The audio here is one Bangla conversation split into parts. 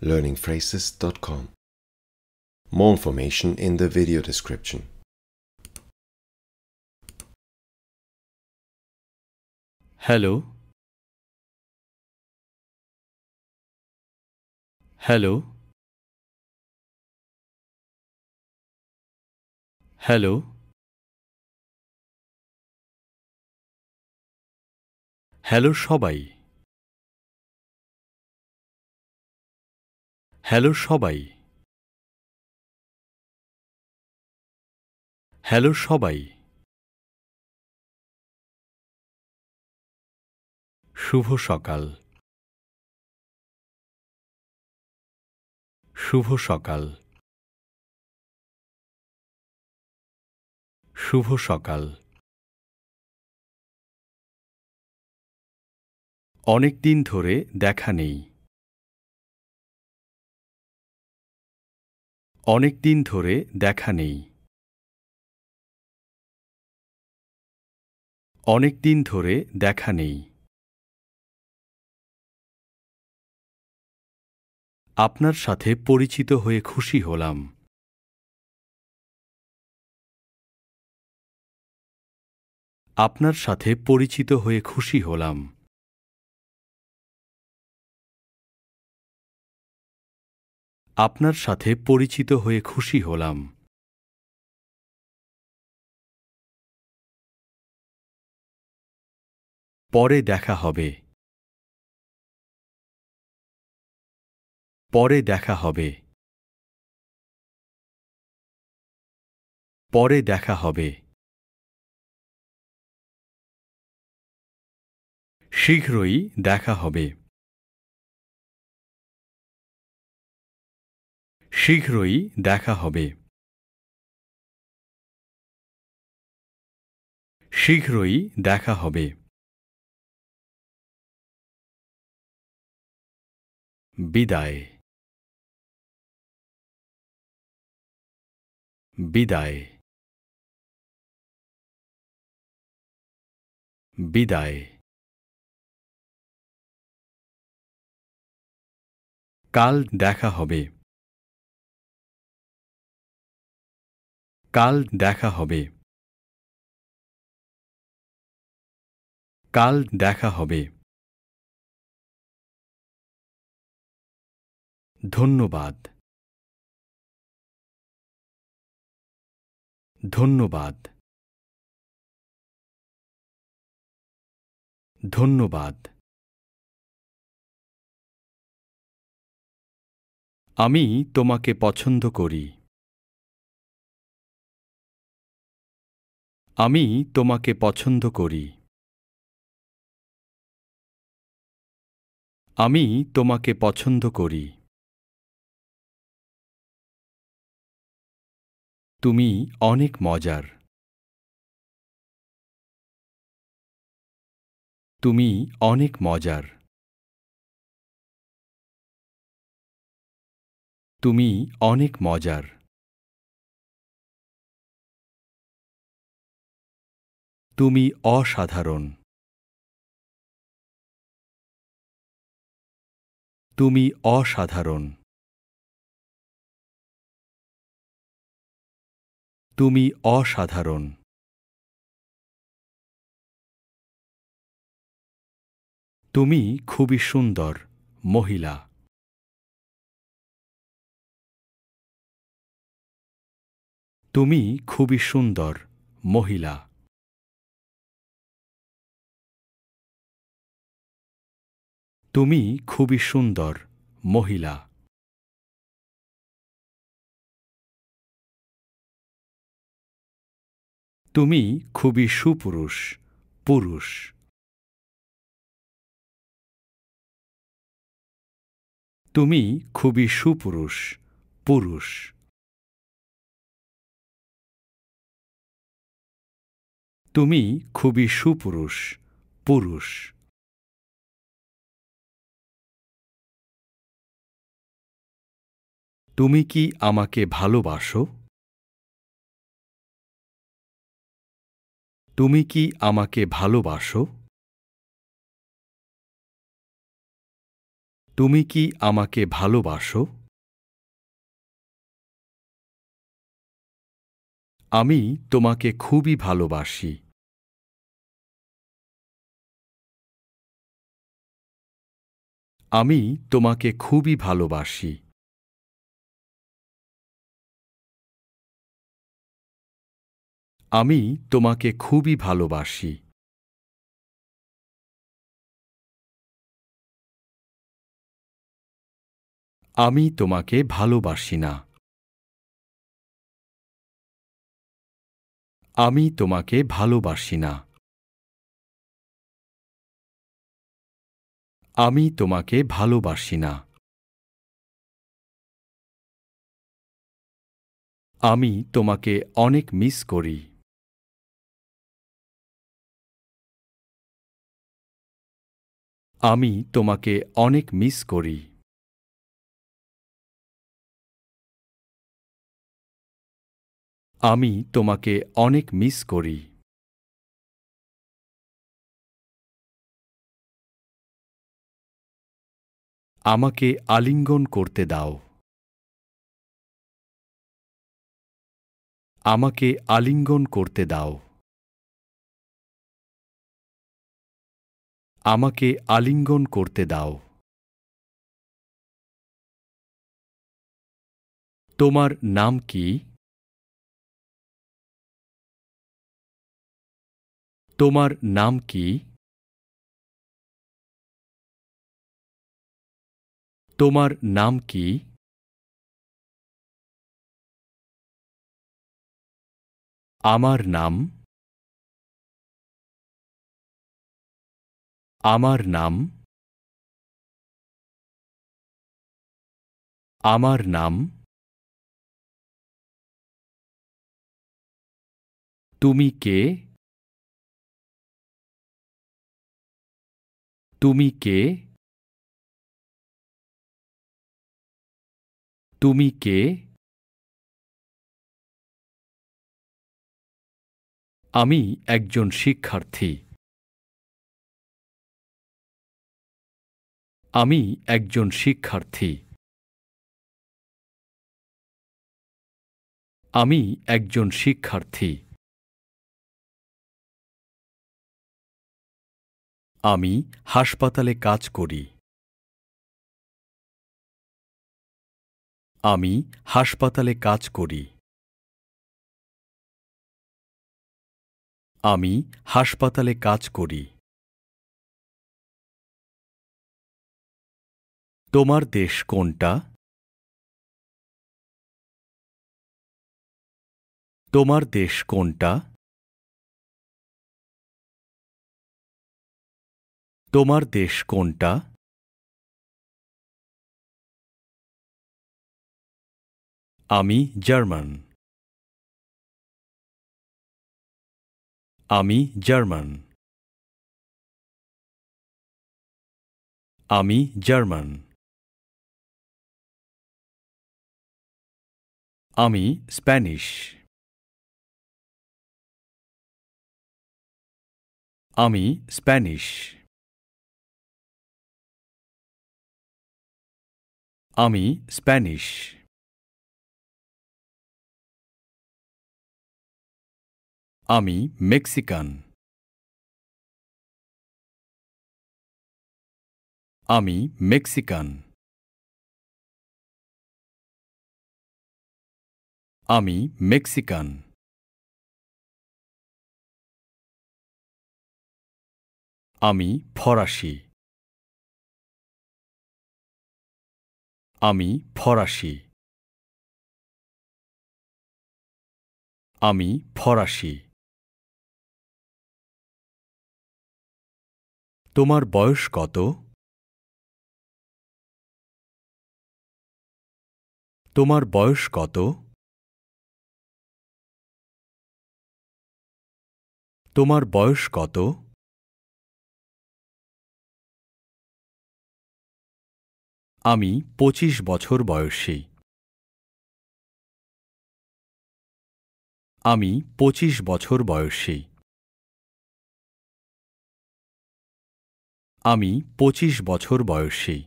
learningphrases.com. More information in the video description. Hello. Hello. Hello. Hello, সবাই হ্যালো সবাই হ্যালো সবাই শুভ সকাল শুভ সকাল শুভ সকাল অনেক দিন ধরে দেখা নেই অনেক দিন ধরে দেখা নেই অনেক দিন ধরে দেখা নেই আপনার সাথে পরিচিত হয়ে খুশি হলাম আপনার সাথে পরিচিত হয়ে খুশি হলাম আপনার সাথে পরিচিত হয়ে খুশি হলাম পরে দেখা হবে পরে দেখা হবে পরে দেখা হবে শীঘ্রই দেখা হবে শীঘ্রই দেখা হবে শীঘ্রই দেখা হবে বিদায় বিদায় বিদায় কাল দেখা হবে কাল দেখা হবে কাল দেখা হবে ধন্যবাদ ধন্যবাদ ধন্যবাদ আমি তোমাকে পছন্দ করি আমি তোমাকে পছন্দ করি আমি তোমাকে পছন্দ করি তুমি অনেক মজার তুমি অনেক মজার তুমি অনেক মজার তুমি অসাধারণ তুমি অসাধারণ তুমি অসাধারণ তুমি খুবই সুন্দর মহিলা তুমি খুবই সুন্দর মহিলা তুমি খুবই সুন্দর মহিলা তুমি খুবই সুপুরুষ পুরুষ তুমি খুবই সুপুরুষ পুরুষ তুমি খুবই সুপুরুষ পুরুষ তুমি কি আমাকে ভালোবাসো তুমি কি আমাকে ভালোবাসো তুমি কি আমাকে ভালোবাসো আমি তোমাকে খুবই ভালোবাসি আমি তোমাকে খুবই ভালোবাসি আমি তোমাকে খুবই ভালোবাসি আমি তোমাকে ভালোবাসি না আমি তোমাকে ভালোবাসি না আমি তোমাকে ভালোবাসি না আমি তোমাকে অনেক মিস করি আমি তোমাকে অনেক মিস করি আমি তোমাকে অনেক মিস করি আমাকে আলিঙ্গন করতে দাও আমাকে আলিঙ্গন করতে দাও আমাকে আলিঙ্গন করতে দাও তোমার নাম কি তোমার নাম কি তোমার নাম কি আমার নাম আমার নাম আমার নাম তুমি কে তুমি কে তুমি কে আমি একজন শিক্ষার্থী আমি একজন শিক্ষার্থী আমি একজন শিক্ষার্থী আমি হাসপাতালে কাজ করি আমি হাসপাতালে কাজ করি আমি হাসপাতালে কাজ করি তোমার দেশ কোনটা তোমার দেশ কোনটা তোমার দেশ কোনটা আমি জার্মান আমি জার্মান আমি জার্মান আমি স্প্যানিশ আমি স্প্যানিশ আমি স্প্যানিশ আমি মেক্সিকান আমি মেক্সিকান আমি মেক্সিকান আমি ফরাসি আমি ফরাসি আমি ফরাসি তোমার বয়স কত তোমার বয়স কত তোমার বয়স কত আমি পঁচিশ বছর বয়সী আমি পঁচিশ বছর বয়সী আমি পঁচিশ বছর বয়সী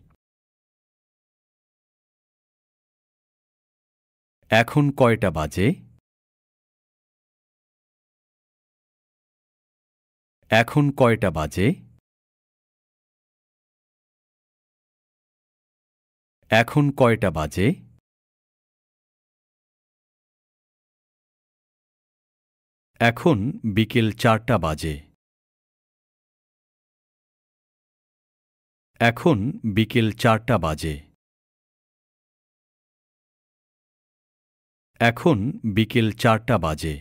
এখন কয়টা বাজে এখন কয়টা বাজে এখন কয়টা বাজে এখন বিকেল চারটা বাজে এখন বিকেল চারটা বাজে এখন বিকেল চারটা বাজে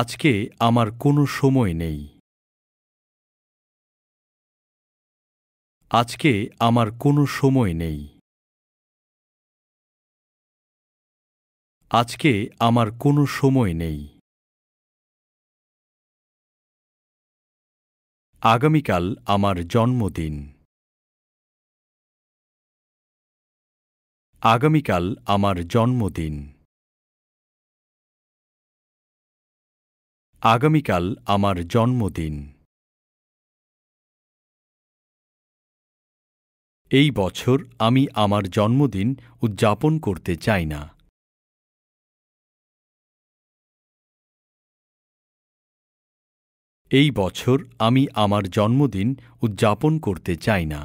আজকে আমার কোনো সময় নেই আজকে আমার কোনো সময় নেই আজকে আমার কোনো সময় নেই আগামীকাল আমার জন্মদিন আগামীকাল আমার জন্মদিন আগামীকাল আমার জন্মদিন এই বছর আমি আমার জন্মদিন উদযাপন করতে চাই না এই বছর আমি আমার জন্মদিন উদযাপন করতে চাই না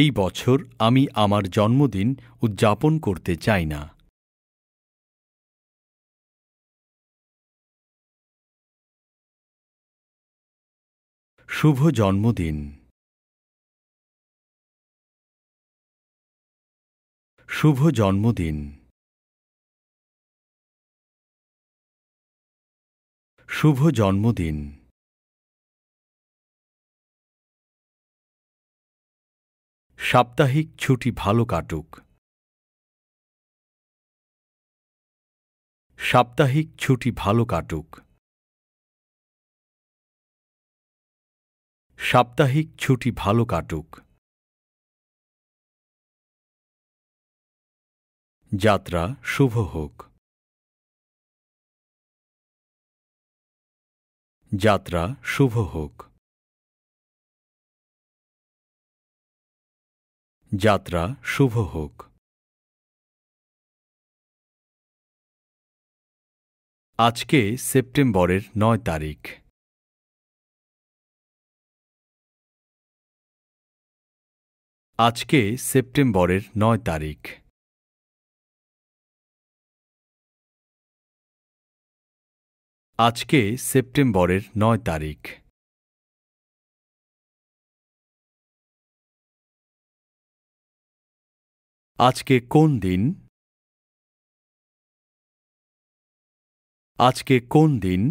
এই বছর আমি আমার জন্মদিন উদযাপন করতে চাই না শুভ জন্মদিন শুভ জন্মদিন শুভ জন্মদিন সাপ্তাহিক ছুটি ভালো কাটুক সাপ্তাহিক ছুটি ভালো কাটুক সাপ্তাহিক ছুটি ভালো কাটুক যাত্রা শুভ হোক যাত্রা শুভ হোক যাত্রা শুভ হোক আজকে সেপ্টেম্বরের নয় তারিখ আজকে সেপ্টেম্বরের নয় তারিখ আজকে সেপ্টেম্বরের নয় তারিখ আজকে কোন দিন আজকে কোন দিন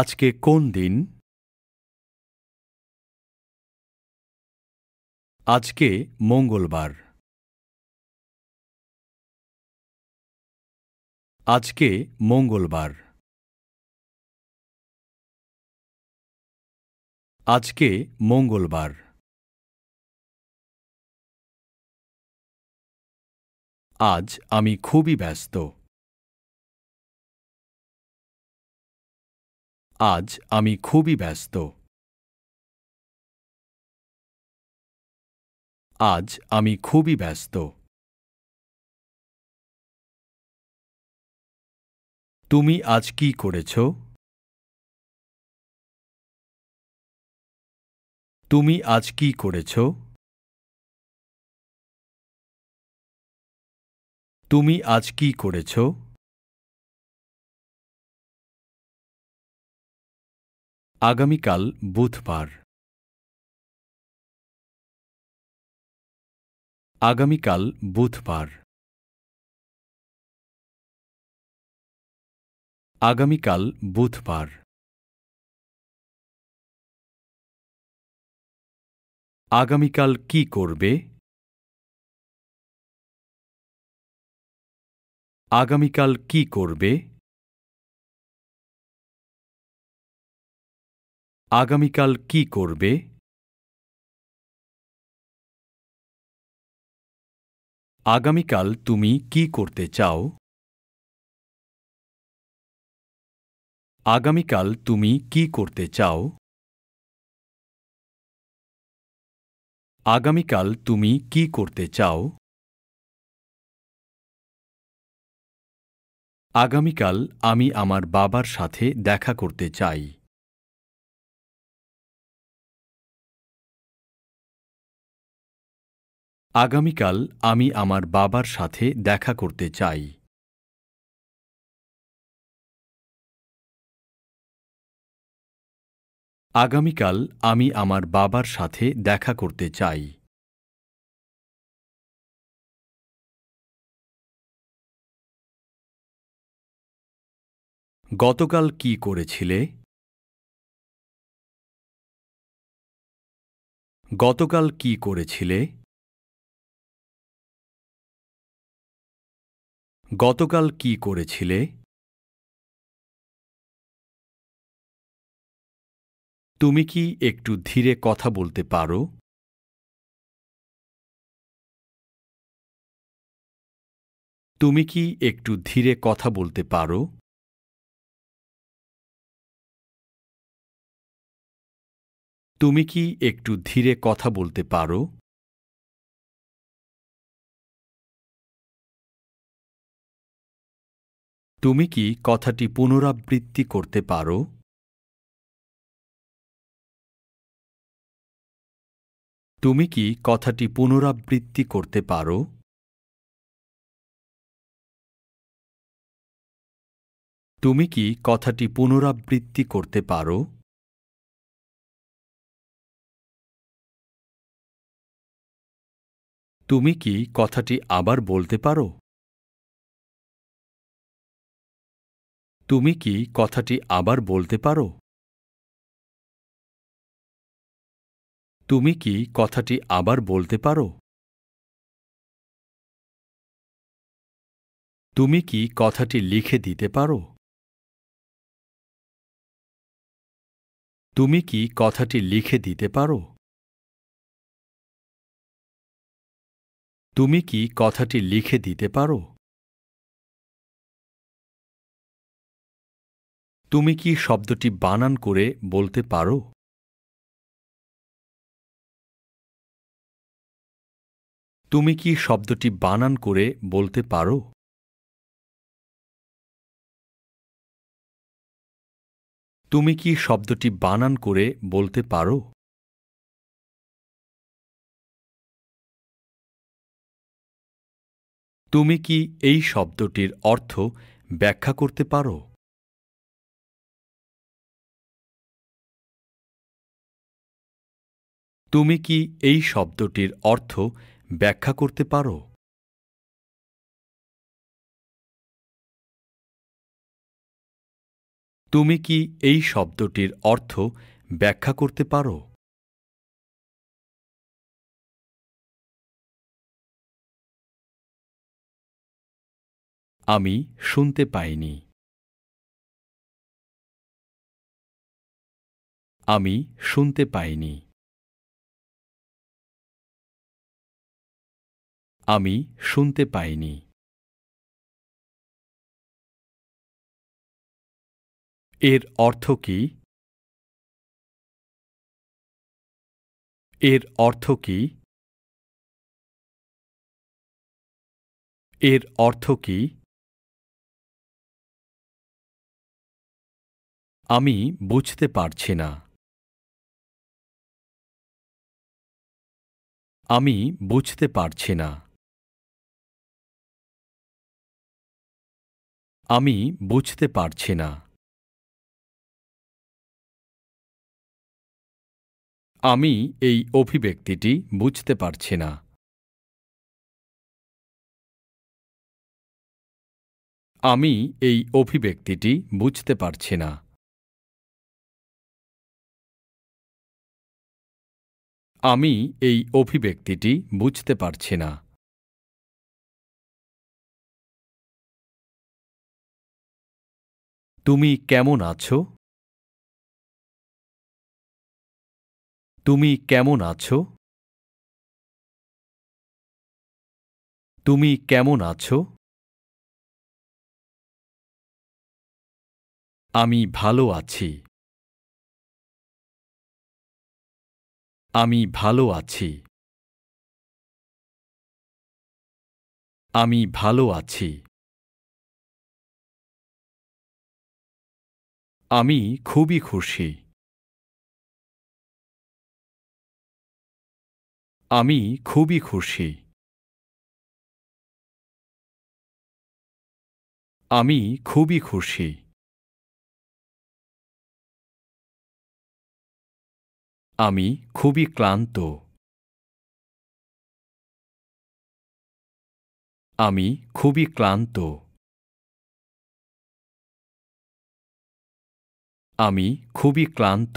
আজকে কোন দিন আজকে মঙ্গলবার আজকে মঙ্গলবার আজকে মঙ্গলবার আজ আমি খুবই ব্যস্ত আজ আমি খুবই ব্যস্ত আজ আমি খুবই ব্যস্ত তুমি আজ কি করেছ তুমি আজ কি করেছো তুমি আজ কি করেছ আগামীকাল বুধবার আগামীকাল বুধবার আগামীকাল বুধবার আগামীকাল কি করবে আগামীকাল কি করবে আগামীকাল কি করবে আগামীকাল তুমি কি করতে চাও আগামীকাল তুমি কি করতে চাও আগামীকাল তুমি কি করতে চাও আগামীকাল আমি আমার বাবার সাথে দেখা করতে চাই আগামীকাল আমি আমার বাবার সাথে দেখা করতে চাই আগামীকাল আমি আমার বাবার সাথে দেখা করতে চাই গতকাল কি করেছিলে গতকাল কি করেছিলে গতকাল কি করেছিলে তুমি কি একটু ধীরে কথা বলতে পারো তুমি কি একটু ধীরে কথা বলতে পারো তুমি কি একটু ধীরে কথা বলতে পারো তুমি কি কথাটি পুনরাবৃত্তি করতে পারো তুমি কি কথাটি পুনরাবৃত্তি করতে পারো তুমি কি কথাটি পুনরাবৃত্তি করতে পারো তুমি কি কথাটি আবার বলতে পারো তুমি কি কথাটি আবার বলতে পারো তুমি কি কথাটি আবার বলতে পারো তুমি কি কথাটি লিখে দিতে পারো তুমি কি কথাটি লিখে দিতে পারো তুমি কি কথাটি লিখে দিতে পারো তুমি কি শব্দটি বানান করে বলতে পারো তুমি কি শব্দটি বানান করে বলতে পারো তুমি কি শব্দটি বানান করে বলতে পারো তুমি কি এই শব্দটির অর্থ ব্যাখ্যা করতে পারো তুমি কি এই শব্দটির অর্থ ব্যাখ্যা করতে পারো তুমি কি এই শব্দটির অর্থ ব্যাখ্যা করতে পারো আমি শুনতে পাইনি আমি শুনতে পাইনি আমি শুনতে পাইনি এর অর্থ কি এর অর্থ কি এর অর্থ কী আমি বুঝতে পারছি না আমি বুঝতে পারছি না আমি বুঝতে পারছি না আমি এই অভিব্যক্তিটি বুঝতে পারছি না আমি এই অভিব্যক্তিটি বুঝতে পারছি না আমি এই অভিব্যক্তিটি বুঝতে পারছি না তুমি কেমন আছো তুমি কেমন আছো তুমি কেমন আছো আমি ভালো আছি আমি ভালো আছি আমি ভালো আছি আমি খুবই খুশি আমি খুবই খুশি আমি খুবই খুশি আমি খুবই ক্লান্ত আমি খুবই ক্লান্ত আমি খুবই ক্লান্ত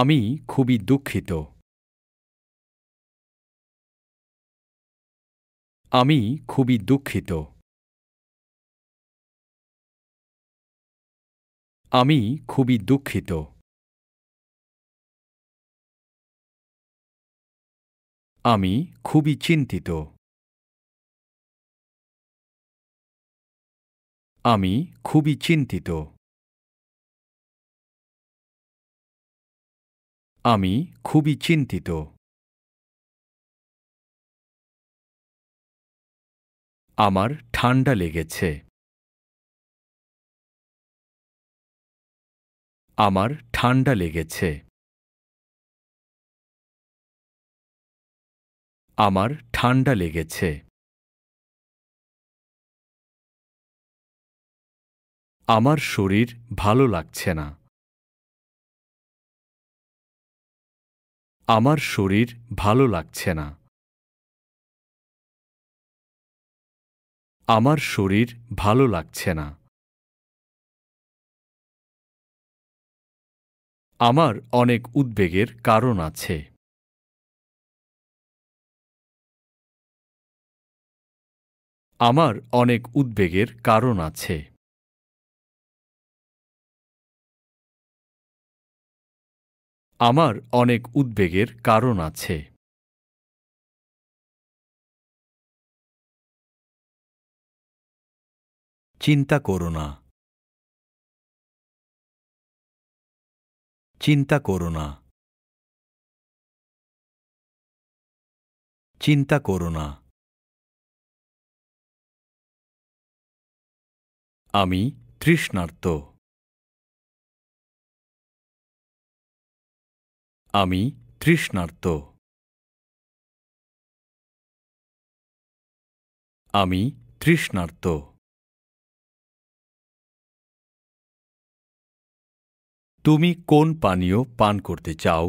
আমি খুবই দুঃখিত আমি খুবই দুঃখিত আমি খুবই দুঃখিত আমি খুবই চিন্তিত আমি খুবই চিন্তিত আমি খুবই চিন্তিত আমার ঠান্ডা লেগেছে আমার ঠান্ডা লেগেছে আমার ঠান্ডা লেগেছে আমার শরীর ভালো লাগছে না আমার শরীর ভালো লাগছে না আমার শরীর ভালো লাগছে না আমার অনেক উদ্বেগের কারণ আছে আমার অনেক উদ্বেগের কারণ আছে আমার অনেক উদ্বেগের কারণ আছে চিন্তা করো না চিন্তা করো না চিন্তা করো না আমি তৃষ্ণার্ত আমি তৃষ্ণার্ত আমি তৃষ্ণার্ত তুমি কোন পানীয় পান করতে চাও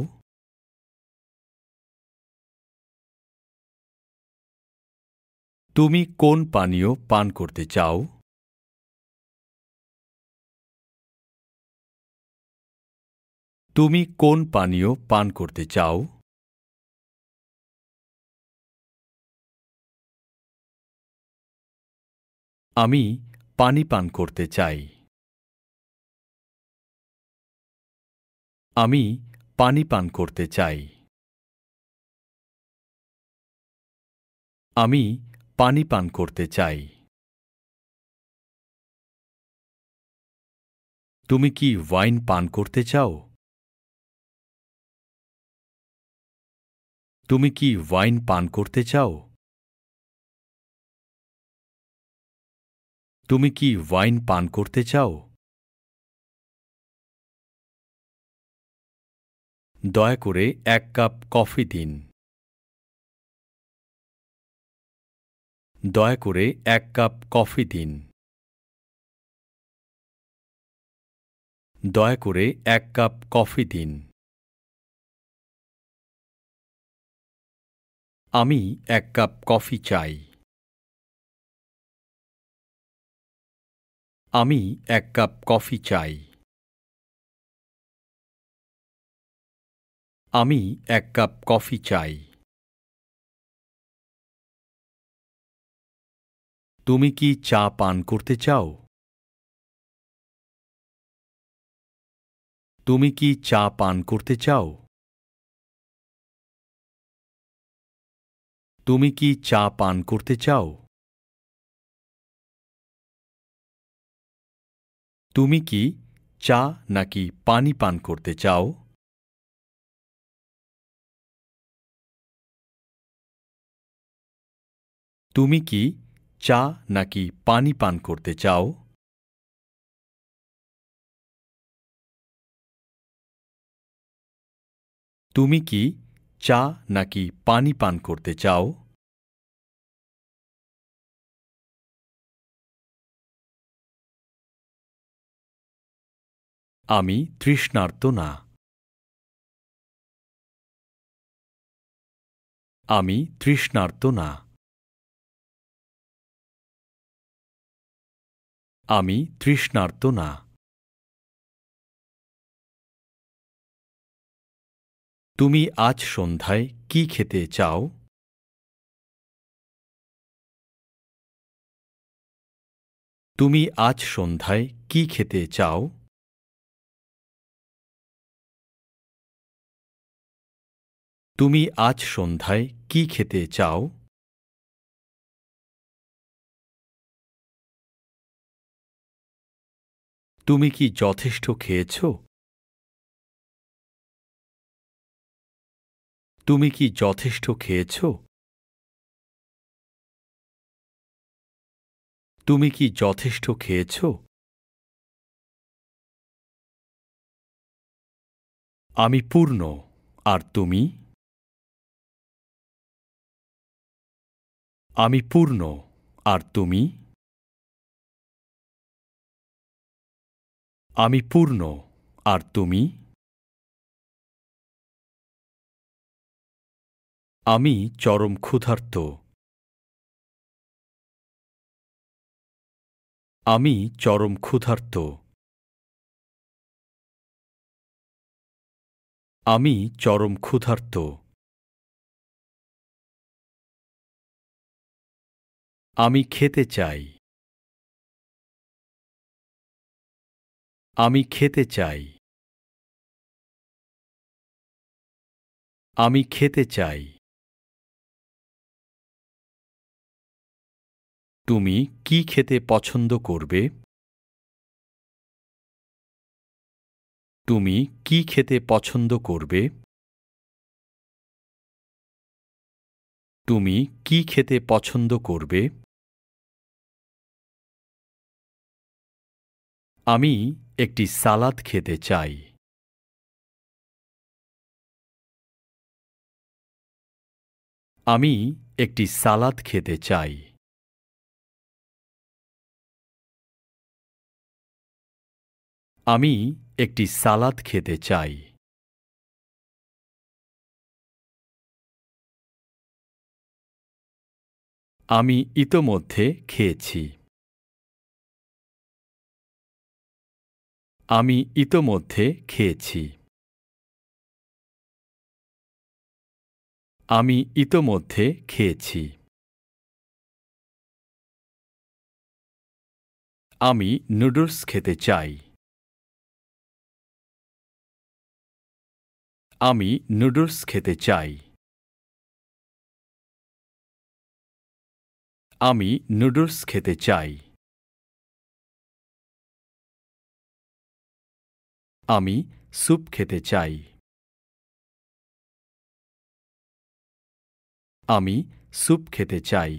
তুমি কোন পানীয় পান করতে চাও তুমি কোন পানীয় পান করতে চাও আমি পানি পান করতে চাই আমি পানি পান করতে চাই আমি পানি পান করতে চাই তুমি কি ওয়াইন পান করতে চাও তুমি কি ওয়াইন পান করতে চাও তুমি কি ওয়াইন পান করতে চাও দয়া করে এক কাপ কফি দিন দয়া করে এক কাপ কফি দিন দয়া করে এক কাপ কফি দিন আমি এক কাপ কফি চাই আমি এক কাপ কফি চাই আমি এক কাপ কফি চাই তুমি কি চা পান করতে চাও তুমি কি চা পান করতে চাও তুমি কি চা পান করতে চাও তুমি কি চা নাকি পানি পান করতে চাও তুমি কি চা নাকি পানি পান করতে চাও তুমি কি চা নাকি পানি পান করতে চাও আমি তৃষ্ণার্ত না আমি তৃষ্ণার্ত না আমি তৃষ্ণার্ত না তুমি আজ সন্ধ্যায় কি খেতে চাও তুমি আজ সন্ধ্যায় কি খেতে চাও তুমি আজ সন্ধ্যায় কি খেতে চাও তুমি কি যথেষ্ট খেয়েছ তুমি কি যথেষ্ট খেয়েছ তুমি কি যথেষ্ট খেয়েছ আমি পূর্ণ আর তুমি আমি পূর্ণ আর তুমি আমি পূর্ণ আর তুমি আমি চরম ক্ষুধার্ত আমি চরম ক্ষুধার্ত আমি চরম ক্ষুধার্ত আমি খেতে চাই আমি খেতে চাই আমি খেতে চাই তুমি কি খেতে পছন্দ করবে তুমি কি খেতে পছন্দ করবে তুমি কি খেতে পছন্দ করবে আমি একটি সালাদ খেতে চাই আমি একটি সালাদ খেতে চাই আমি একটি সালাদ খেতে চাই আমি ইতোমধ্যে খেয়েছি আমি ইতোমধ্যে খেয়েছি আমি ইতোমধ্যে খেয়েছি আমি নুডলস খেতে চাই আমি নুডলস খেতে চাই আমি নুডলস খেতে চাই আমি স্যুপ খেতে চাই আমি স্যুপ খেতে চাই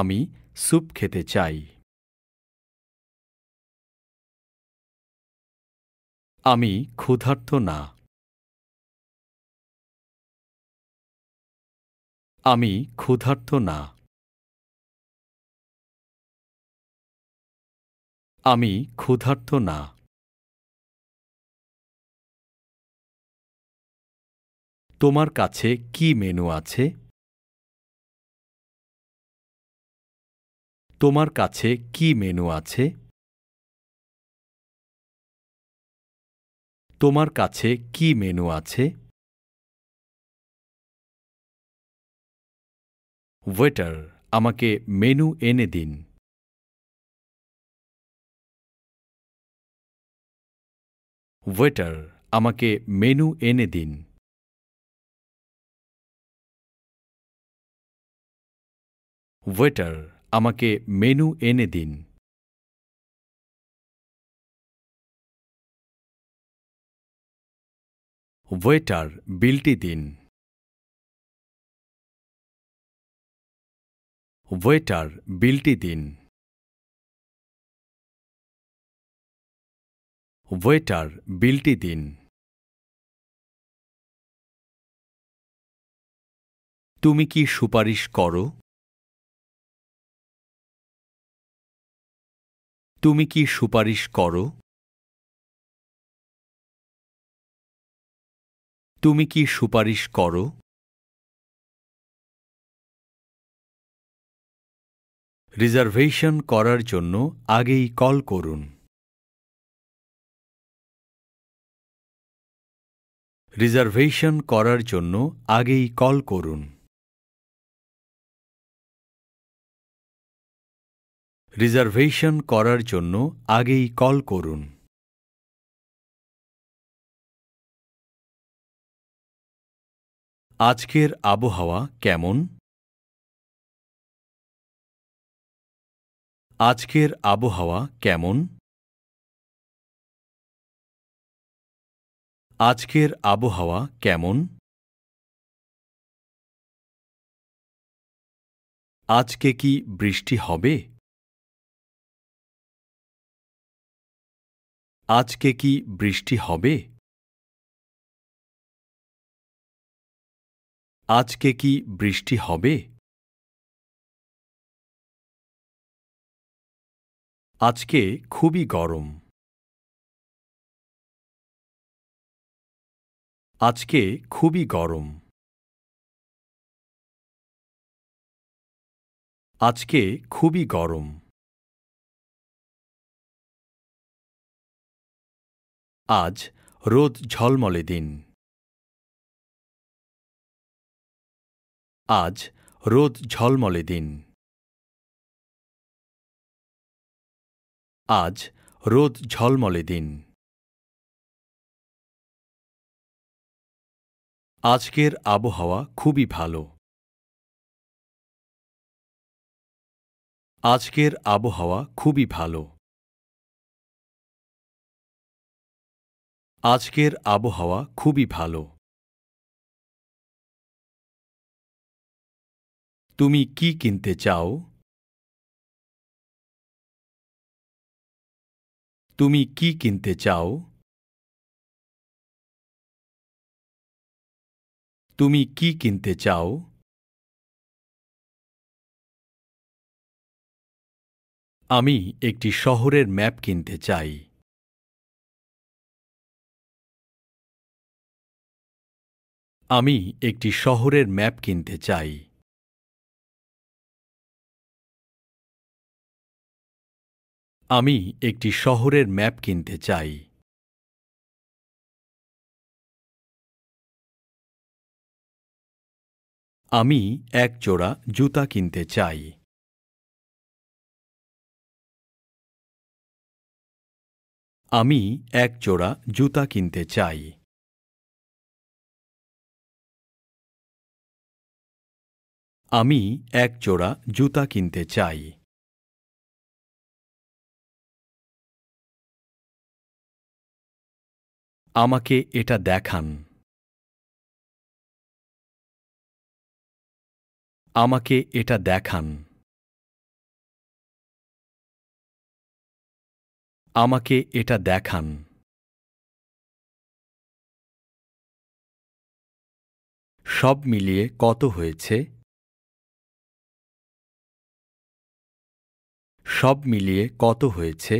আমি স্যুপ খেতে চাই আমি ক্ষুধার্ত না আমি ক্ষুধার্ত না আমি ক্ষুধার্ত না তোমার কাছে কি মেনু আছে তোমার কাছে কি মেনু আছে তোমার কাছে কি মেনু আছে ওয়েটার আমাকে মেনু এনে দিন ওয়েটার আমাকে মেনু এনে দিন ওয়েটার আমাকে মেনু এনে দিন ওয়েটার বিলটি দিন ওয়েটার বিলটি দিন ওয়েটার বিলটি দিন তুমি কি সুপারিশ করো তুমি কি সুপারিশ করো তুমি কি সুপারিশ করো রিজার্ভেশন করার জন্য আগেই কল করুন রিজার্ভেশন করার জন্য আগেই কল করুন রিজার্ভেশন করার জন্য আগেই কল করুন আজকের আবহাওয়া কেমন আজকের আবহাওয়া কেমন আজকের আবহাওয়া কেমন আজকে কি বৃষ্টি হবে আজকে কি বৃষ্টি হবে আজকে কি বৃষ্টি হবে আজকে খুবই গরম আজকে খুবই গরম আজকে খুবই গরম আজ রোদ ঝলমলে দিন আজ রোদ ঝলমলে দিন আজ রোদ ঝলমলে দিন আজকের আবহাওয়া খুবই ভালো আজকের আবহাওয়া খুবই ভালো আজকের আবহাওয়া খুবই ভালো তুমি কি কিনতে চাও তুমি কি কিনতে চাও তুমি কি কিনতে চাও আমি একটি শহরের ম্যাপ কিনতে চাই আমি একটি শহরের ম্যাপ কিনতে চাই আমি একটি শহরের ম্যাপ কিনতে চাই আমি এক জোড়া জুতা কিনতে চাই আমি এক জোড়া জুতা কিনতে চাই আমি এক জোড়া জুতা কিনতে চাই আমাকে এটা দেখান আমাকে এটা দেখান আমাকে এটা দেখান সব মিলিয়ে কত হয়েছে সব মিলিয়ে কত হয়েছে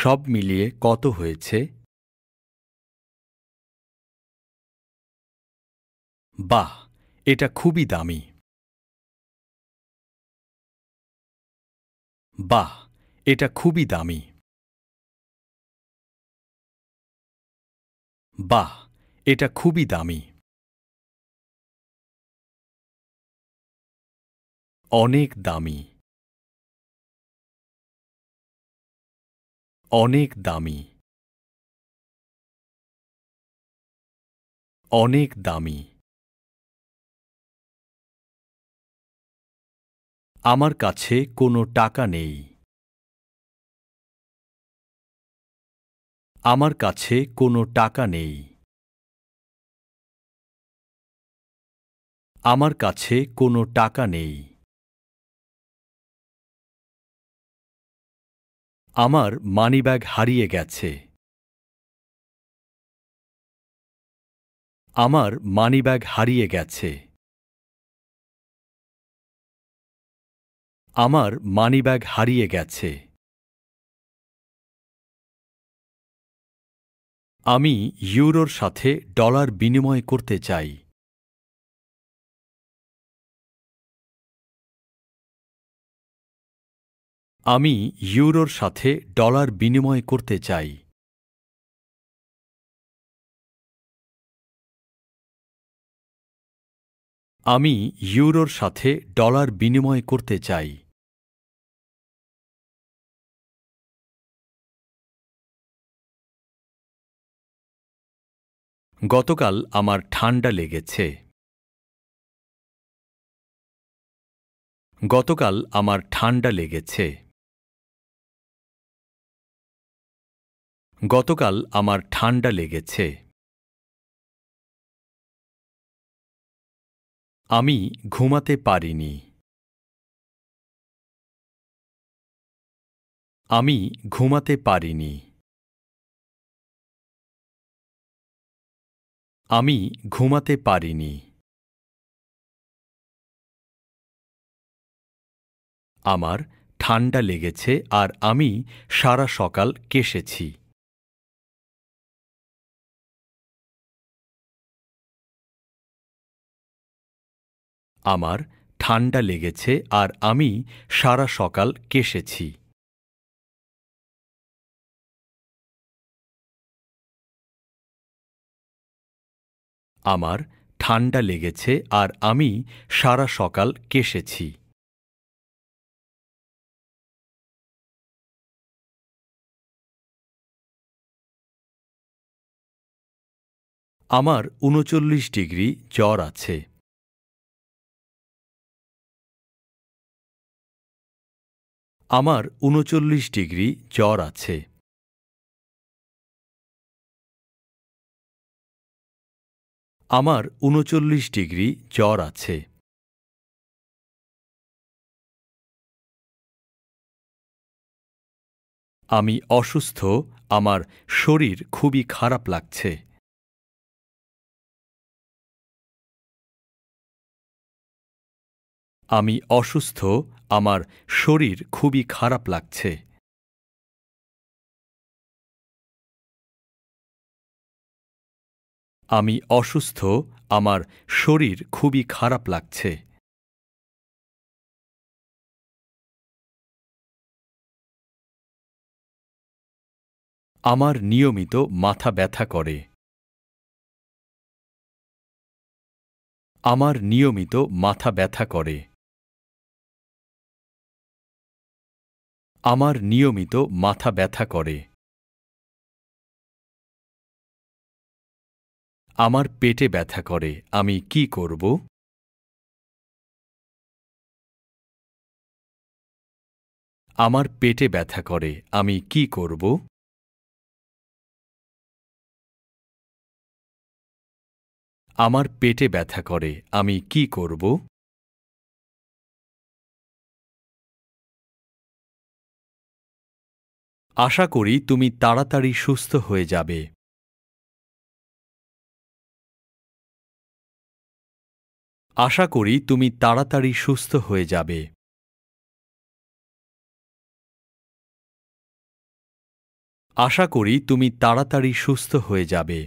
সব মিলিয়ে কত হয়েছে বাহ এটা খুবই দামি বাহ এটা খুবই দামি বাহ এটা খুবই দামি অনেক দামি অনেক দামি অনেক দামি আমার কাছে কোনো টাকা নেই আমার কাছে কোনো টাকা নেই আমার কাছে কোনো টাকা নেই আমার মানিব্যাগ হারিয়ে গেছে আমার মানিব্যাগ হারিয়ে গেছে আমার মানিব্যাগ হারিয়ে গেছে আমি ইউরোর সাথে ডলার বিনিময় করতে চাই আমি ইউরোর সাথে ডলার বিনিময় করতে চাই আমি ইউরোর সাথে ডলার বিনিময় করতে চাই গতকাল আমার ঠান্ডা লেগেছে গতকাল আমার ঠান্ডা লেগেছে গতকাল আমার ঠান্ডা লেগেছে আমি ঘুমাতে পারিনি আমি ঘুমাতে পারিনি আমি ঘুমাতে পারিনি আমার ঠান্ডা লেগেছে আর আমি সারা সকাল কেশেছি আমার ঠান্ডা লেগেছে আর আমি সারা সকাল কেশেছি আমার ঠান্ডা লেগেছে আর আমি সারা সকাল কেশেছি আমার উনচল্লিশ ডিগ্রি জ্বর আছে আমার উনচল্লিশ ডিগ্রি জ্বর আছে আমার উনচল্লিশ ডিগ্রি জ্বর আছে আমি অসুস্থ আমার শরীর খুবই খারাপ লাগছে আমি অসুস্থ আমার শরীর খুবই খারাপ লাগছে আমি অসুস্থ আমার শরীর খুবই খারাপ লাগছে আমার নিয়মিত মাথা ব্যথা করে আমার নিয়মিত মাথা ব্যথা করে আমার নিয়মিত মাথা ব্যথা করে আমার পেটে ব্যথা করে আমি কি করব আমার পেটে ব্যথা করে আমি কি করব আমার পেটে ব্যথা করে আমি কি করব আশা করি তুমি তাড়াতাড়ি সুস্থ হয়ে যাবে আশা করি তুমি তাড়াতাড়ি সুস্থ হয়ে যাবে আশা করি তুমি তাড়াতাড়ি সুস্থ হয়ে যাবে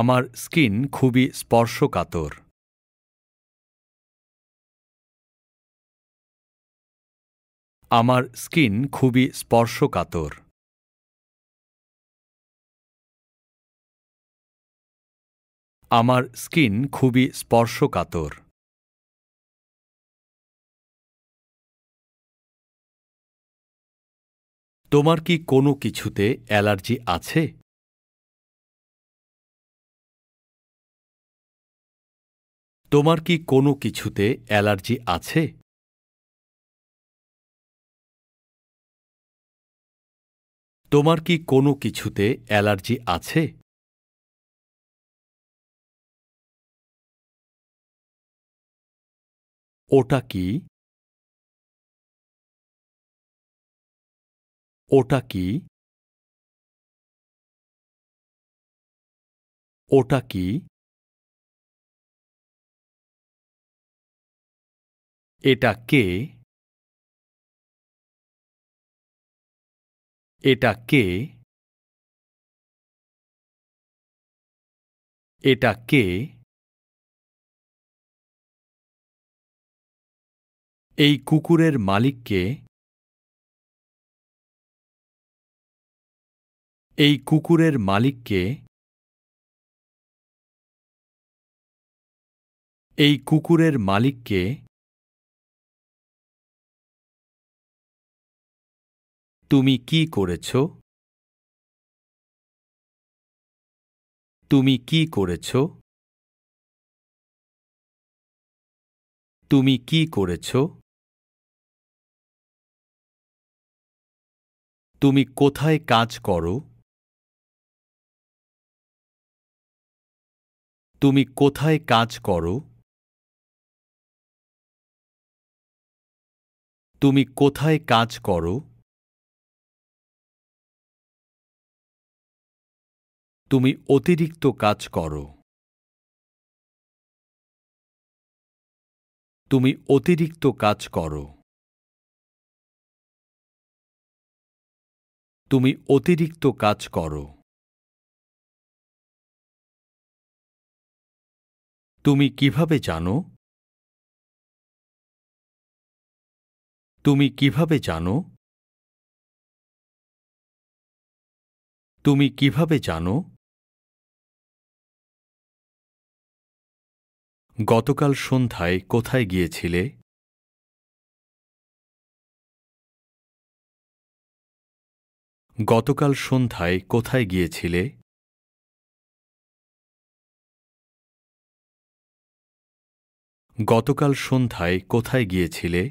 আমার স্কিন খুবই স্পর্শকাতর আমার স্কিন খুবই স্পর্শকাতর আমার স্কিন খুবই স্পর্শকাতর তোমার কি কোনো কিছুতে অ্যালার্জি আছে তোমার কি কোনো কিছুতে অ্যালার্জি আছে তোমার কি কোনো কিছুতে অ্যালার্জি আছে ওটা কি ওটা কি ওটা কি এটা কে এটা কে এটা কে এই কুকুরের মালিককে এই কুকুরের মালিককে এই কুকুরের মালিককে তুমি কি করেছ তুমি কি করেছ তুমি কি করেছো তুমি কোথায় কাজ করো তুমি কোথায় কাজ করো তুমি কোথায় কাজ করো তুমি অতিরিক্ত কাজ করো তুমি অতিরিক্ত কাজ করো তুমি অতিরিক্ত কাজ করো তুমি কিভাবে জানো তুমি কিভাবে জানো তুমি কিভাবে জানো গতকাল সন্ধ্যায় কোথায় গিয়েছিলে গতকাল সন্ধ্যায় কোথায় গিয়েছিলে গতকাল সন্ধ্যায় কোথায় গিয়েছিলে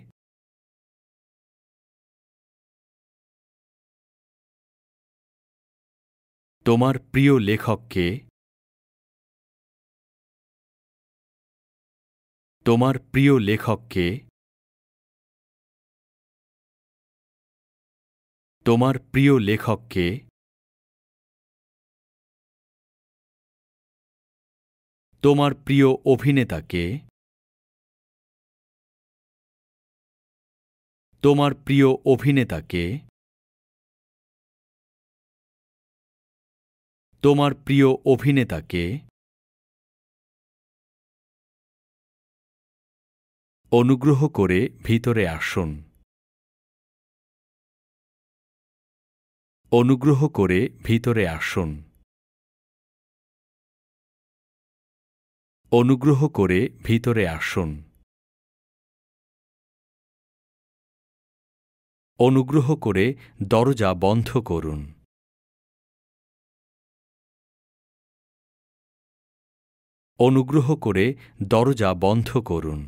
তোমার প্রিয় লেখককে তোমার প্রিয় লেখককে তোমার প্রিয় লেখককে তোমার প্রিয় অভিনেতাকে তোমার প্রিয় অভিনেতাকে তোমার প্রিয় অভিনেতাকে অনুগ্রহ করে ভিতরে আসুন অনুগ্রহ করে ভিতরে আসুন অনুগ্রহ করে ভিতরে আসুন অনুগ্রহ করে দরজা বন্ধ করুন অনুগ্রহ করে দরজা বন্ধ করুন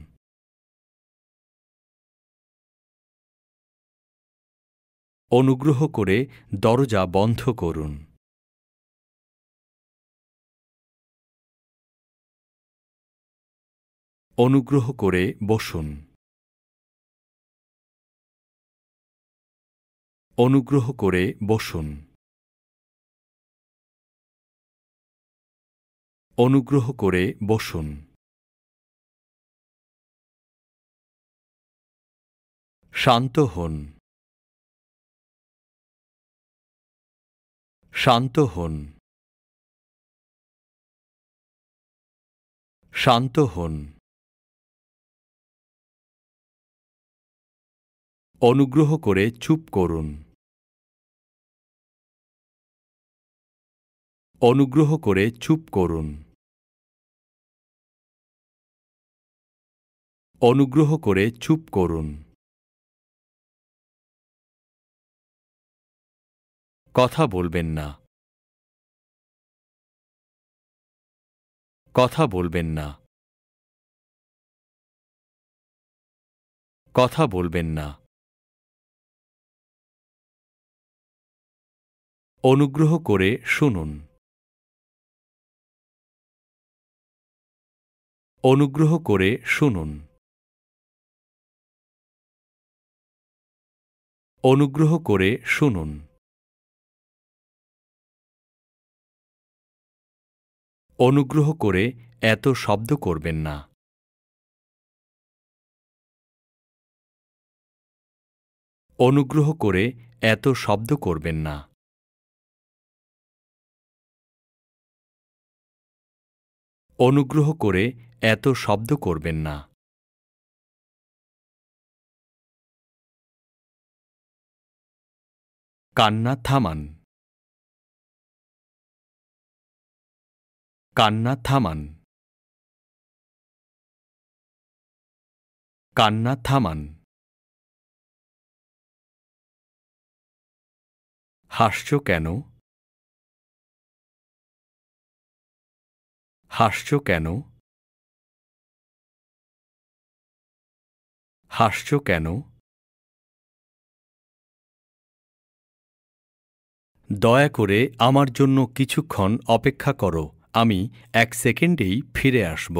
অনুগ্রহ করে দরজা বন্ধ করুন অনুগ্রহ করে বসুন অনুগ্রহ করে বসুন অনুগ্রহ করে বসুন শান্ত হন শান্ত হন শান্ত হন অনুগ্রহ করে চুপ করুন অনুগ্রহ করে চুপ করুন অনুগ্রহ করে চুপ করুন কথা বলবেন না কথা বলবেন না কথা বলবেন না অনুগ্রহ করে শুনুন অনুগ্রহ করে শুনুন অনুগ্রহ করে শুনুন অনুগ্রহ করে এত শব্দ করবেন না অনুগ্রহ করে এত শব্দ করবেন না অনুগ্রহ করে এত শব্দ করবেন না কান্না থামান কান্না থামান কান্না থামান হাসছ কেন হাসছ কেন হাসছ কেন দয়া করে আমার জন্য কিছুক্ষণ অপেক্ষা করো আমি এক সেকেন্ডেই ফিরে আসব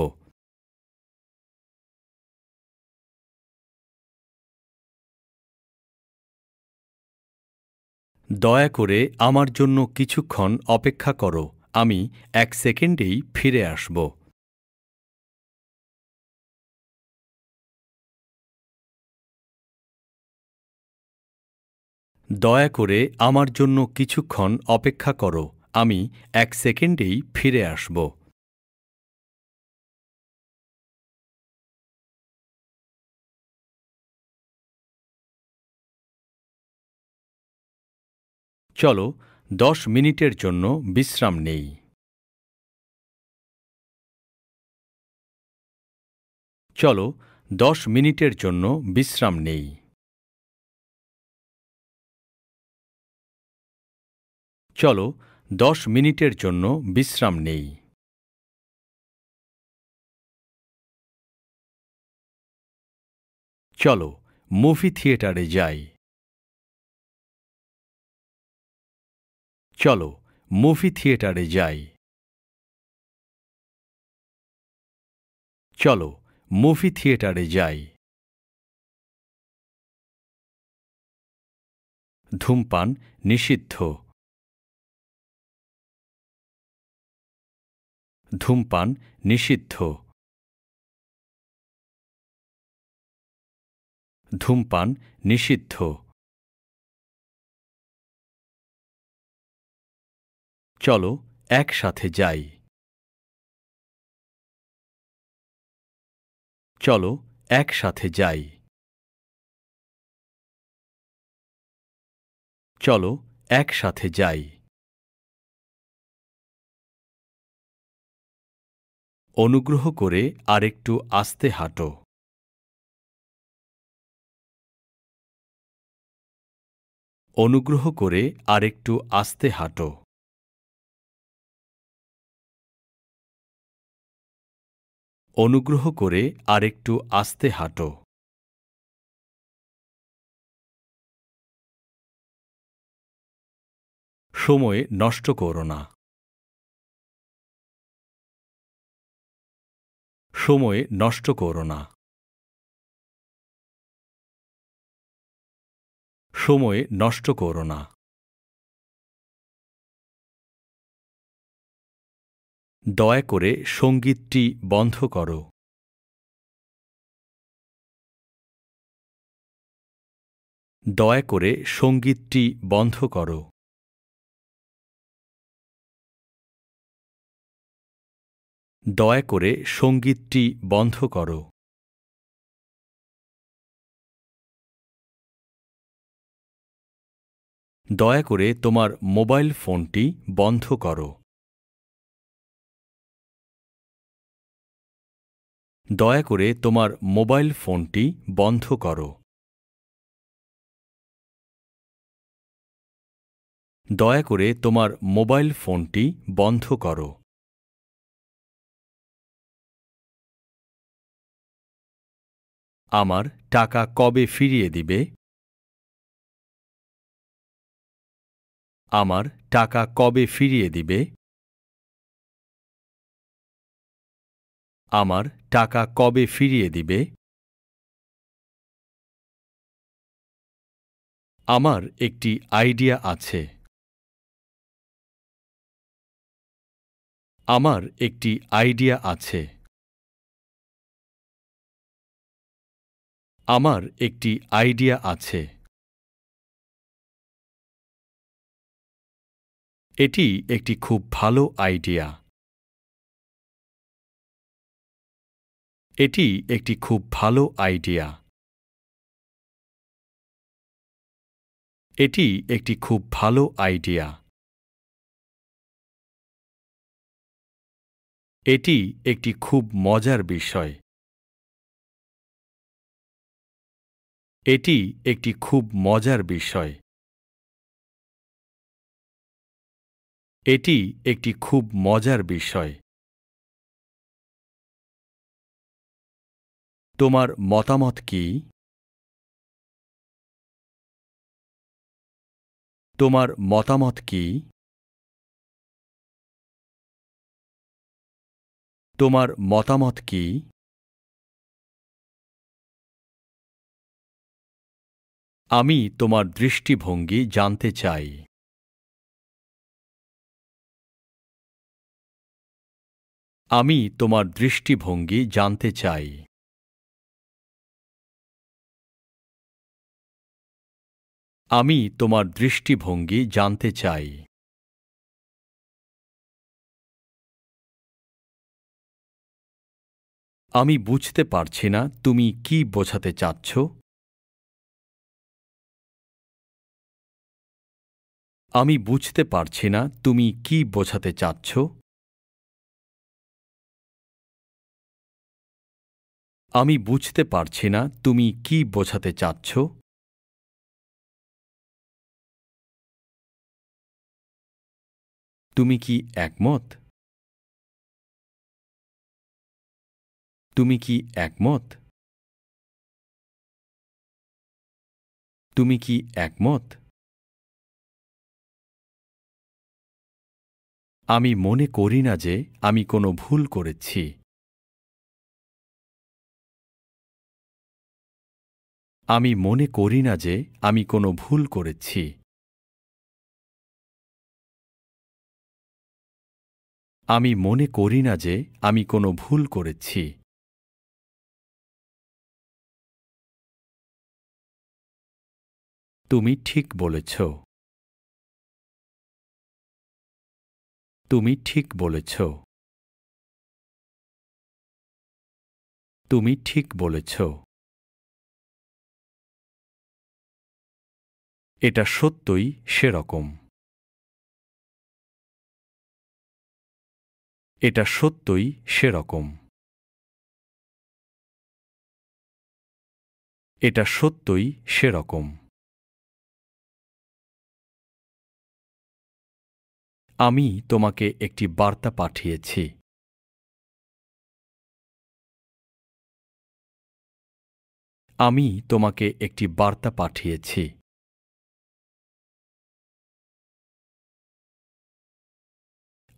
দয়া করে আমার জন্য কিছুক্ষণ অপেক্ষা করো আমি এক সেকেন্ডেই ফিরে আসব দয়া করে আমার জন্য কিছুক্ষণ অপেক্ষা করো আমি এক সেকেন্ডেই ফিরে আসব চলো দশ মিনিটের জন্য বিশ্রাম নেই চলো দশ মিনিটের জন্য বিশ্রাম নেই চলো দশ মিনিটের জন্য বিশ্রাম নেই চলো মুভি থিয়েটারে যাই চলো মুভি থিয়েটারে যাই চলো মুভি থিয়েটারে যাই ধূমপান নিষিদ্ধ ধূমপান নিষিদ্ধ ধূমপান নিষিদ্ধ চলো একসাথে যাই চলো একসাথে যাই চলো একসাথে যাই অনুগ্রহ করে আরেকটু আস্তে হাঁটো অনুগ্রহ করে আরেকটু আস্তে হাঁটো অনুগ্রহ করে আরেকটু আস্তে হাঁটো সময় নষ্ট করো না সময় নষ্ট করো না সময় নষ্ট করো না দয়া করে সঙ্গীতটি বন্ধ করো দয়া করে সঙ্গীতটি বন্ধ করো দয়া করে সঙ্গীতটি বন্ধ করো দয়া করে তোমার মোবাইল ফোনটি বন্ধ করো দয়া করে তোমার মোবাইল ফোনটি বন্ধ করো দয়া করে তোমার মোবাইল ফোনটি বন্ধ করো আমার টাকা কবে ফিরিয়ে দিবে আমার টাকা কবে ফিরিয়ে দিবে আমার টাকা কবে ফিরিয়ে দিবে আমার একটি আইডিয়া আছে আমার একটি আইডিয়া আছে আমার একটি আইডিয়া আছে এটি একটি খুব ভালো আইডিয়া এটি একটি খুব ভালো আইডিয়া এটি একটি খুব ভালো আইডিয়া এটি একটি খুব মজার বিষয় এটি একটি খুব মজার বিষয় এটি একটি খুব মজার বিষয় তোমার মতামত কি তোমার মতামত কি তোমার মতামত কি আমি তোমার দৃষ্টিভঙ্গি জানতে চাই আমি তোমার দৃষ্টিভঙ্গি জানতে চাই আমি তোমার দৃষ্টিভঙ্গি জানতে চাই আমি বুঝতে পারছি না তুমি কি বোঝাতে চাচ্ছ আমি বুঝতে পারছি না তুমি কি বোঝাতে চাচ্ছ আমি বুঝতে পারছি না তুমি কি বোঝাতে চাচ্ছ তুমি কি একমত তুমি কি একমত তুমি কি একমত আমি মনে করি না যে আমি কোনো ভুল করেছি আমি মনে করি না যে আমি কোনো ভুল করেছি আমি মনে করি না যে আমি কোনো ভুল করেছি তুমি ঠিক বলেছ তুমি ঠিক বলেছ তুমি ঠিক বলেছ এটা সত্যই সেরকম এটা সত্যই সেরকম এটা সত্যই সেরকম আমি তোমাকে একটি বার্তা পাঠিয়েছি আমি তোমাকে একটি বার্তা পাঠিয়েছি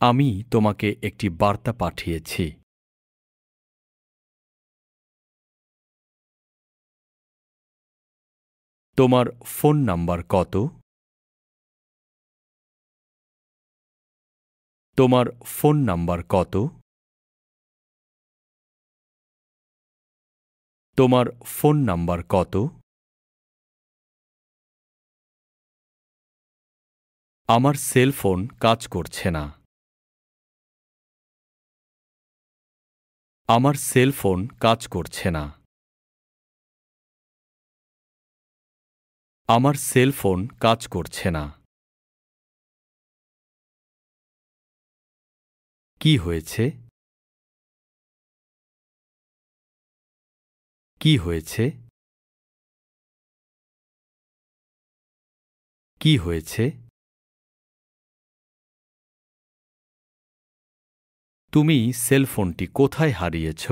আমি তোমাকে একটি বার্তা পাঠিয়েছি তোমার ফোন নাম্বার কত তোমার ফোন নাম্বার কত তোমার ফোন নাম্বার কত আমার সেল ফোন কাজ করছে না আমার সেল ফোন কাজ করছে না আমার সেল ফোন কাজ করছে না কি হয়েছে কি হয়েছে কি হয়েছে তুমি সেলফোনটি কোথায় হারিয়েছ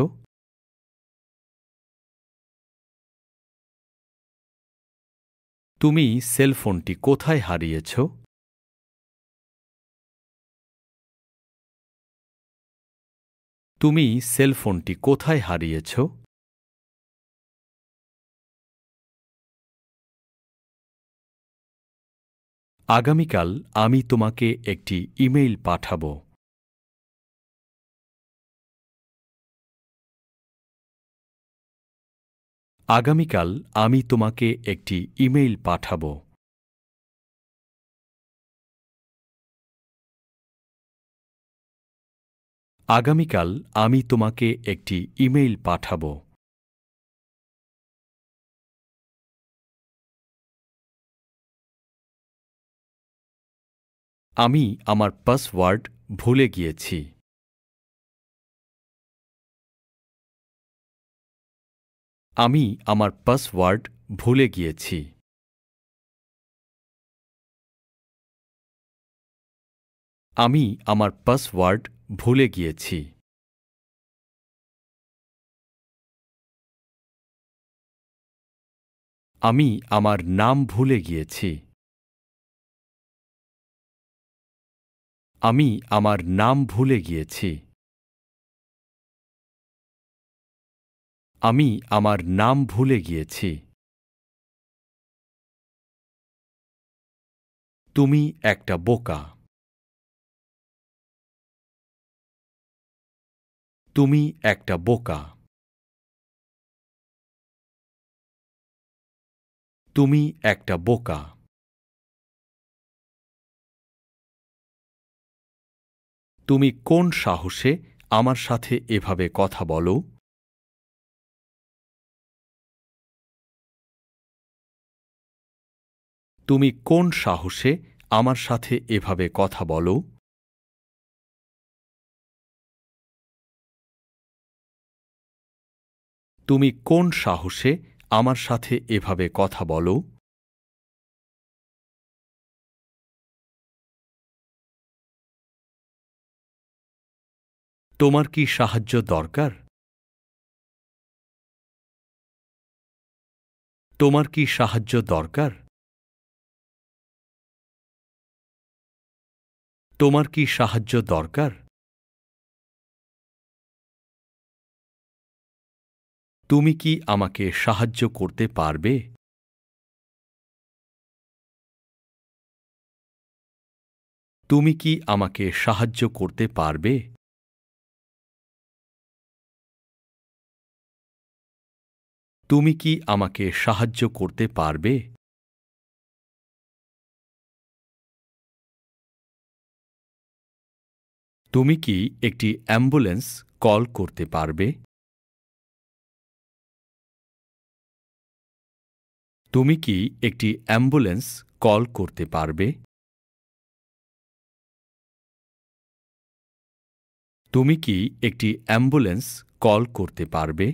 তুমি সেলফোনটি কোথায় হারিয়েছো তুমি সেলফোনটি কোথায় হারিয়েছ আগামীকাল আমি তোমাকে একটি ইমেইল পাঠাব আগামীকাল আমি তোমাকে একটি ইমেইল পাঠাবো আগামীকাল আমি তোমাকে একটি ইমেইল পাঠাব আমি আমার পাসওয়ার্ড ভুলে গিয়েছি আমি আমার পাসওয়ার্ড ভুলে গিয়েছি আমি আমার পাসওয়ার্ড ভুলে গিয়েছি আমি আমার নাম ভুলে গিয়েছি আমি আমার নাম ভুলে গিয়েছি আমি আমার নাম ভুলে গিয়েছি তুমি একটা বোকা তুমি একটা বোকা তুমি একটা বোকা তুমি কোন সাহসে আমার সাথে এভাবে কথা বলো তুমি কোন সাহসে আমার সাথে এভাবে কথা বলো তুমি কোন সাহসে আমার সাথে এভাবে কথা বলো তোমার কি সাহায্য দরকার তোমার কি সাহায্য দরকার তোমার কি সাহায্য দরকার তুমি কি আমাকে সাহায্য করতে পারবে তুমি কি আমাকে সাহায্য করতে পারবে তুমি কি আমাকে সাহায্য করতে পারবে তুমি কি একটি অ্যাম্বুলেন্স কল করতে পারবে তুমি কি একটি অ্যাম্বুলেন্স কল করতে পারবে তুমি কি একটি অ্যাম্বুলেন্স কল করতে পারবে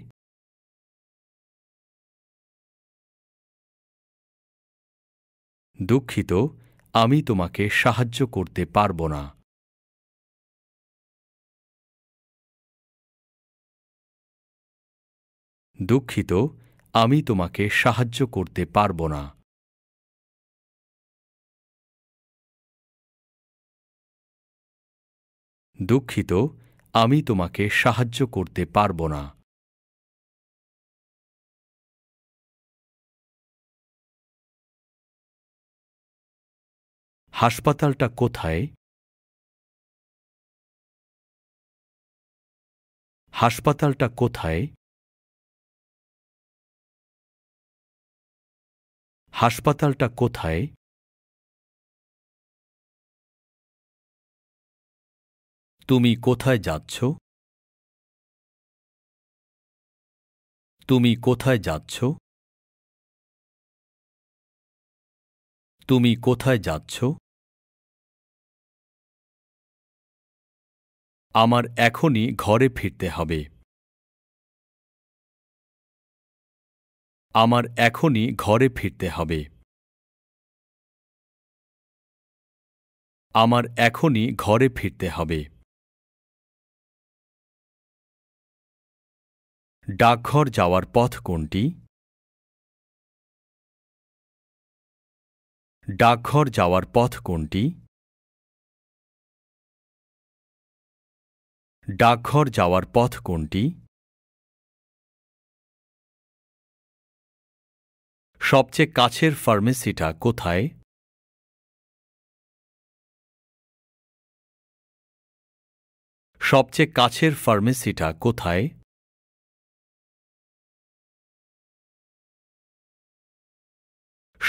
দুঃখিত আমি তোমাকে সাহায্য করতে পারব না দুঃখিত আমি তোমাকে সাহায্য করতে পারব না দুঃখিত আমি তোমাকে সাহায্য করতে পারব না হাসপাতালটা কোথায় হাসপাতালটা কোথায় হাসপাতালটা কোথায় তুমি কোথায় যাচ্ছ তুমি কোথায় যাচ্ছ তুমি কোথায় যাচ্ছ আমার এখনই ঘরে ফিরতে হবে আমার এখনই ঘরে ফিরতে হবে আমার এখনই ঘরে ফিরতে হবে ডাকঘর যাওয়ার পথ কোনটি ডাকঘর যাওয়ার পথ কোনটি ডাকঘর যাওয়ার পথ কোনটি সবচেয়ে কাছের ফার্মেসিটা কোথায় সবচেয়ে কাছের ফার্মেসিটা কোথায়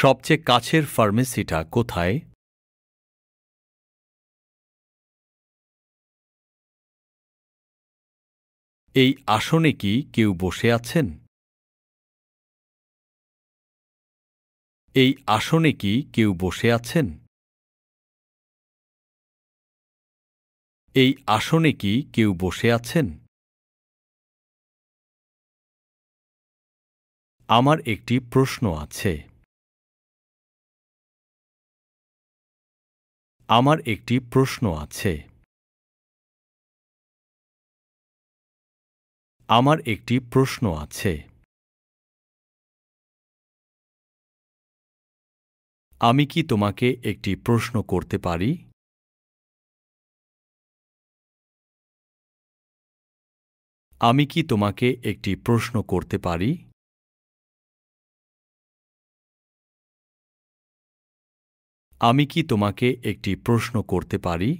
সবচেয়ে কাছের ফার্মেসিটা কোথায় এই আসনে কি কেউ বসে আছেন এই আসনে কি কেউ বসে আছেন এই আসনে কি কেউ বসে আছেন আমার একটি প্রশ্ন আছে আমার একটি প্রশ্ন আছে আমার একটি প্রশ্ন আছে আমি কি তোমাকে একটি প্রশ্ন করতে পারি আমি কি তোমাকে একটি প্রশ্ন করতে পারি আমি কি তোমাকে একটি প্রশ্ন করতে পারি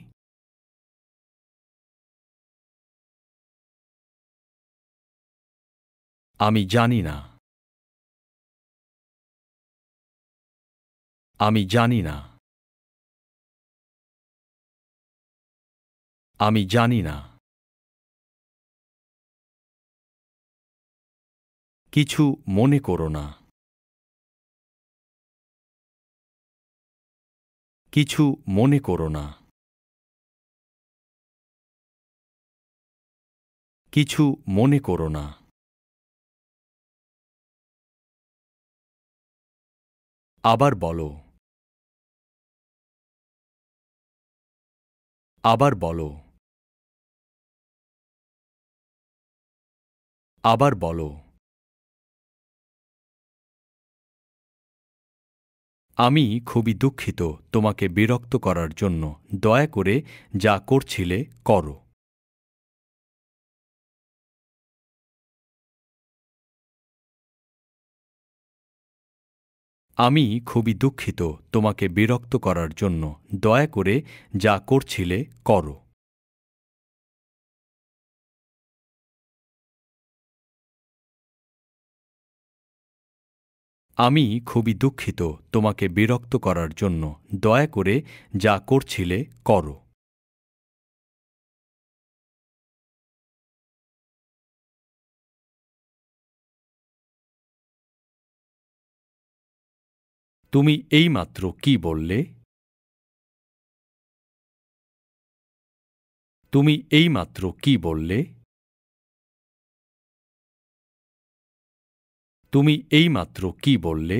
আমি জানি না আমি জানি না আমি জানি না কিছু মনে করো না কিছু মনে করো না কিছু মনে করো না আবার বলো আবার বলো আবার বলো আমি খুবই দুঃখিত তোমাকে বিরক্ত করার জন্য দয়া করে যা করছিলে করো আমি খুবই দুঃখিত তোমাকে বিরক্ত করার জন্য দয়া করে যা করছিলে করো আমি খুবই দুঃখিত তোমাকে বিরক্ত করার জন্য দয়া করে যা করছিলে করো তুমি এইমাত্র কি বললে তুমি এইমাত্র কি বললে তুমি এইমাত্র কি বললে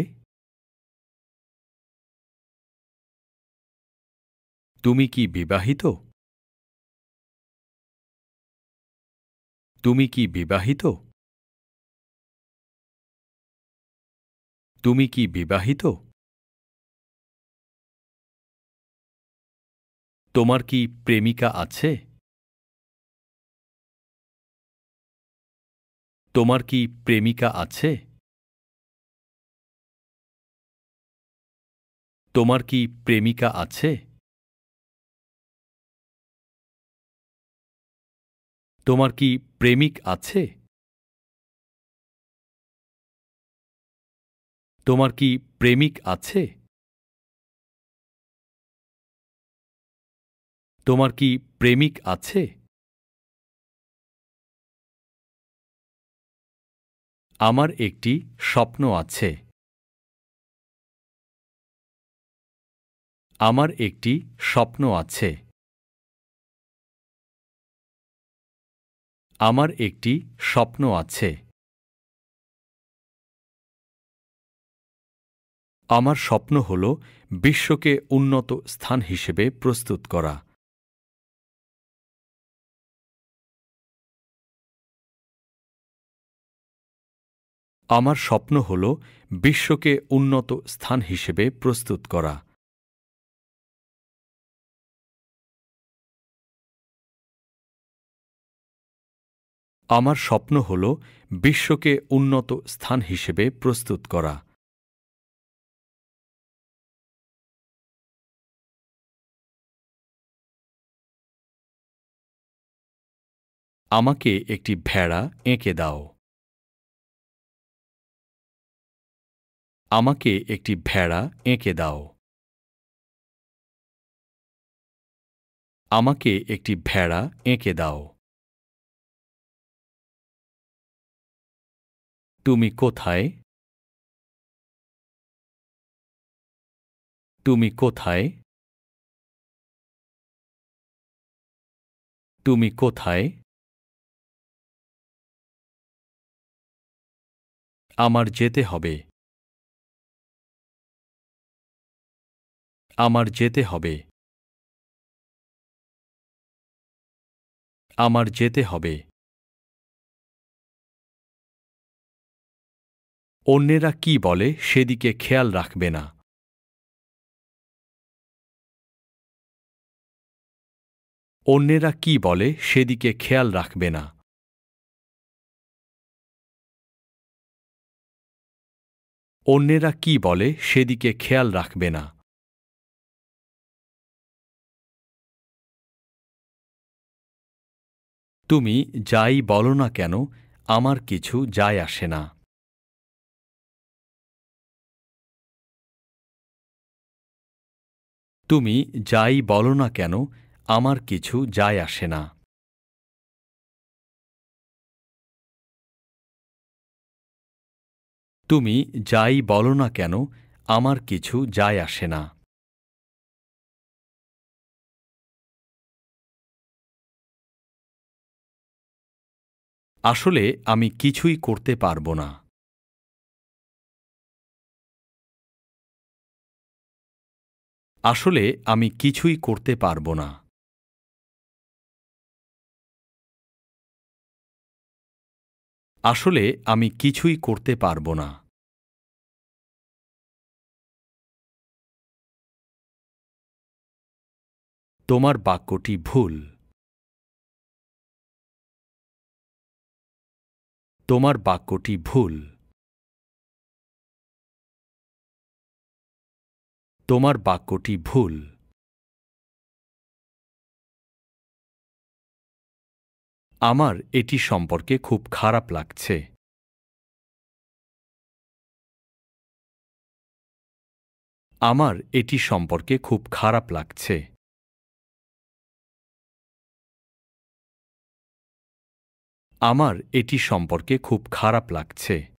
তুমি কি বিবাহিত তুমি কি বিবাহিত তুমি কি বিবাহিত তোমার কি প্রেমিকা আছে তোমার কি প্রেমিকা আছে তোমার কি প্রেমিকা আছে তোমার কি প্রেমিক আছে তোমার কি প্রেমিক আছে তোমার কি প্রেমিক আছে আমার একটি স্বপ্ন আছে আমার একটি স্বপ্ন আছে আমার একটি স্বপ্ন আছে আমার স্বপ্ন হল বিশ্বকে উন্নত স্থান হিসেবে প্রস্তুত করা আমার স্বপ্ন হল বিশ্বকে উন্নত স্থান হিসেবে প্রস্তুত করা আমার স্বপ্ন হল বিশ্বকে উন্নত স্থান হিসেবে প্রস্তুত করা আমাকে একটি ভেড়া এঁকে দাও আমাকে একটি ভেড়া এঁকে দাও আমাকে একটি ভেড়া এঁকে দাও তুমি কোথায় তুমি কোথায় তুমি কোথায় আমার যেতে হবে আমার যেতে হবে আমার যেতে হবে অন্যেরা কি বলে সেদিকে খেয়াল রাখবে না অন্যেরা কি বলে সেদিকে খেয়াল রাখবে না অন্যেরা কি বলে সেদিকে খেয়াল রাখবে না তুমি যাই বলো না কেন আমার কিছু যায় আসে না তুমি যাই বলো না কেন আমার কিছু যায় আসে না তুমি যাই বলো না কেন আমার কিছু যায় আসে না আসলে আমি কিছুই করতে পারব না আসলে আমি কিছুই করতে পারব না আসলে আমি কিছুই করতে পারব না তোমার বাক্যটি ভুল তোমার বাক্যটি ভুল তোমার বাক্যটি ভুল আমার এটি সম্পর্কে খুব খারাপ লাগছে আমার এটি সম্পর্কে খুব খারাপ লাগছে আমার এটি সম্পর্কে খুব খারাপ লাগছে